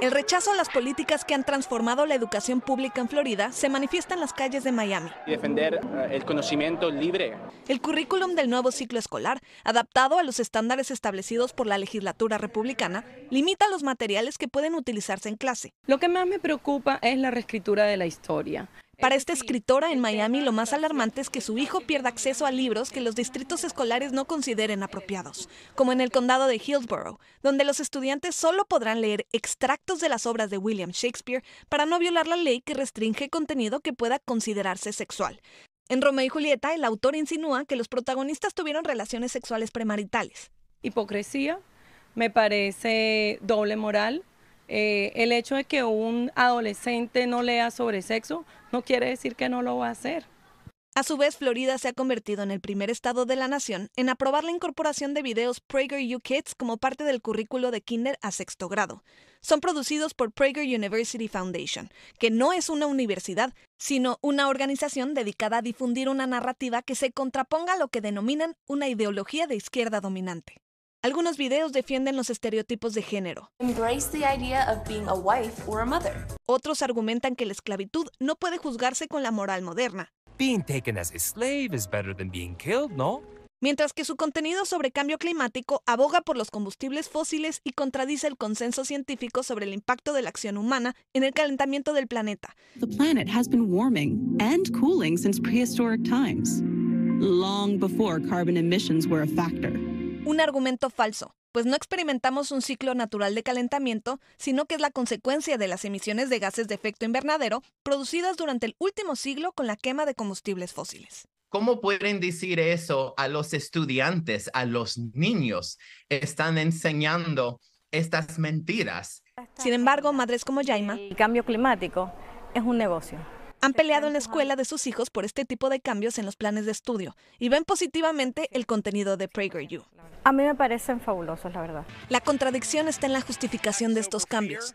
El rechazo a las políticas que han transformado la educación pública en Florida se manifiesta en las calles de Miami. defender eh, el conocimiento libre. El currículum del nuevo ciclo escolar, adaptado a los estándares establecidos por la legislatura republicana, limita los materiales que pueden utilizarse en clase. Lo que más me preocupa es la reescritura de la historia. Para eh, esta escritora en Miami lo más alarmante es que su hijo pierda acceso a libros que los distritos escolares no consideren apropiados, como en el condado de Hillsborough, donde los estudiantes solo podrán leer extractos de las obras de William Shakespeare para no violar la ley que restringe contenido que pueda considerarse sexual. En Romeo y Julieta, el autor insinúa que los protagonistas tuvieron relaciones sexuales premaritales. Hipocresía, me parece doble moral, eh, el hecho de que un adolescente no lea sobre sexo no quiere decir que no lo va a hacer. A su vez, Florida se ha convertido en el primer estado de la nación en aprobar la incorporación de videos Prager U Kids como parte del currículo de kinder a sexto grado. Son producidos por Prager University Foundation, que no es una universidad, sino una organización dedicada a difundir una narrativa que se contraponga a lo que denominan una ideología de izquierda dominante. Algunos videos defienden los estereotipos de género. Otros argumentan que la esclavitud no puede juzgarse con la moral moderna. Mientras que su contenido sobre cambio climático aboga por los combustibles fósiles y contradice el consenso científico sobre el impacto de la acción humana en el calentamiento del planeta. The planet has been warming and cooling since prehistoric times, long before carbon emissions were a factor. Un argumento falso, pues no experimentamos un ciclo natural de calentamiento, sino que es la consecuencia de las emisiones de gases de efecto invernadero producidas durante el último siglo con la quema de combustibles fósiles. ¿Cómo pueden decir eso a los estudiantes, a los niños? Están enseñando estas mentiras. Sin embargo, madres como Jaima. El cambio climático es un negocio han peleado en la escuela de sus hijos por este tipo de cambios en los planes de estudio y ven positivamente el contenido de you A mí me parecen fabulosos, la verdad. La contradicción está en la justificación de estos cambios.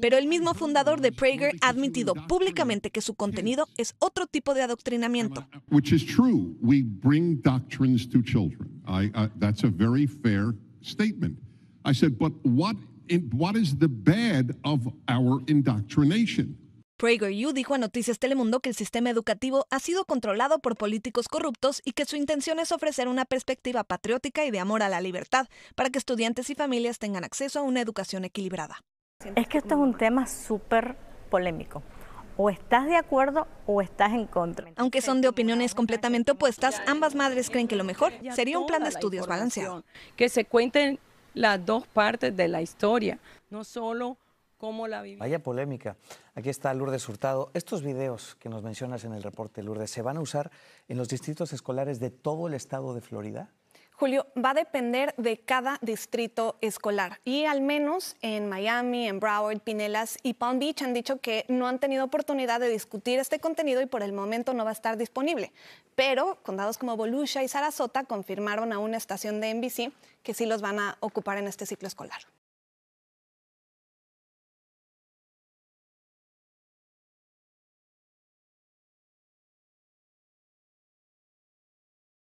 Pero el mismo fundador de Prager ha admitido públicamente que su contenido es otro tipo de adoctrinamiento. Which what is the bad of our indoctrination? PragerU dijo a Noticias Telemundo que el sistema educativo ha sido controlado por políticos corruptos y que su intención es ofrecer una perspectiva patriótica y de amor a la libertad para que estudiantes y familias tengan acceso a una educación equilibrada. Es que esto es un tema súper polémico. O estás de acuerdo o estás en contra. Aunque son de opiniones completamente opuestas, ambas madres creen que lo mejor sería un plan de estudios balanceado. Que se cuenten las dos partes de la historia, no solo cómo la vivimos. Vaya polémica. Aquí está Lourdes Hurtado. Estos videos que nos mencionas en el reporte, Lourdes, ¿se van a usar en los distritos escolares de todo el estado de Florida? Julio, va a depender de cada distrito escolar. Y al menos en Miami, en Broward, Pinellas y Palm Beach han dicho que no han tenido oportunidad de discutir este contenido y por el momento no va a estar disponible. Pero condados como Volusia y Sarasota confirmaron a una estación de NBC que sí los van a ocupar en este ciclo escolar.